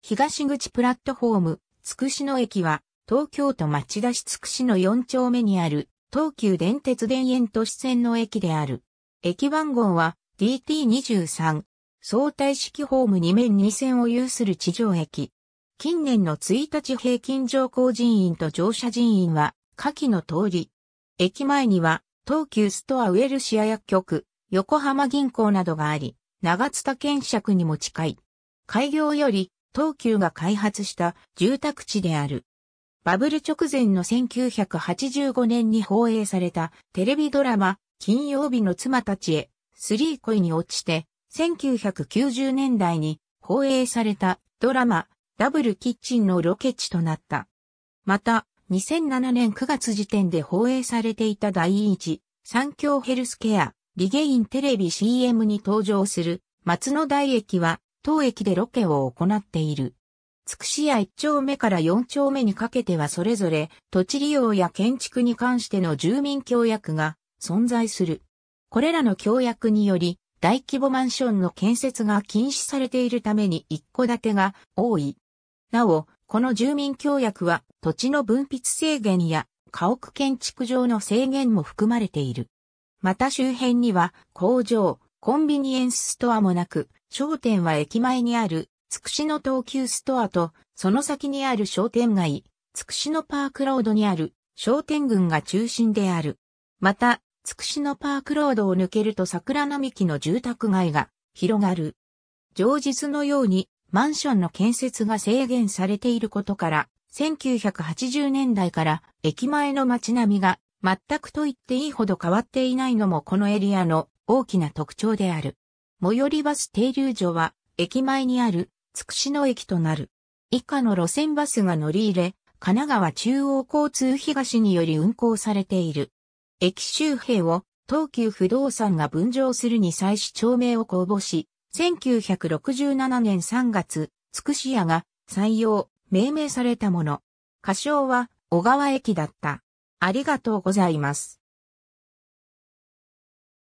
東口プラットフォーム、つくしの駅は、東京都町田市つくしの4丁目にある、東急電鉄田園都市線の駅である。駅番号は DT23。相対式ホーム2面2線を有する地上駅。近年の1日平均乗降人員と乗車人員は、下記の通り。駅前には、東急ストアウエルシア薬局、横浜銀行などがあり、長津田県釈にも近い。開業より東急が開発した住宅地である。バブル直前の1985年に放映されたテレビドラマ、金曜日の妻たちへ、スリー恋に落ちて、1990年代に放映されたドラマ、ダブルキッチンのロケ地となった。また、2007年9月時点で放映されていた第一、三共ヘルスケア、リゲインテレビ CM に登場する松野大駅は当駅でロケを行っている。つくし屋一丁目から四丁目にかけてはそれぞれ土地利用や建築に関しての住民協約が存在する。これらの協約により大規模マンションの建設が禁止されているために一戸建てが多い。なお、この住民協約は土地の分泌制限や家屋建築上の制限も含まれている。また周辺には工場、コンビニエンスストアもなく、商店は駅前にある、つくしの東急ストアと、その先にある商店街、つくしのパークロードにある商店群が中心である。また、つくしのパークロードを抜けると桜並木の住宅街が広がる。常日のようにマンションの建設が制限されていることから、1980年代から駅前の街並みが全くと言っていいほど変わっていないのもこのエリアの大きな特徴である。最寄りバス停留所は、駅前にある、つくしの駅となる。以下の路線バスが乗り入れ、神奈川中央交通東により運行されている。駅周辺を東急不動産が分譲するに際し町名を公募し、1967年3月、つくし屋が採用、命名されたもの。仮称は小川駅だった。ありがとうございます。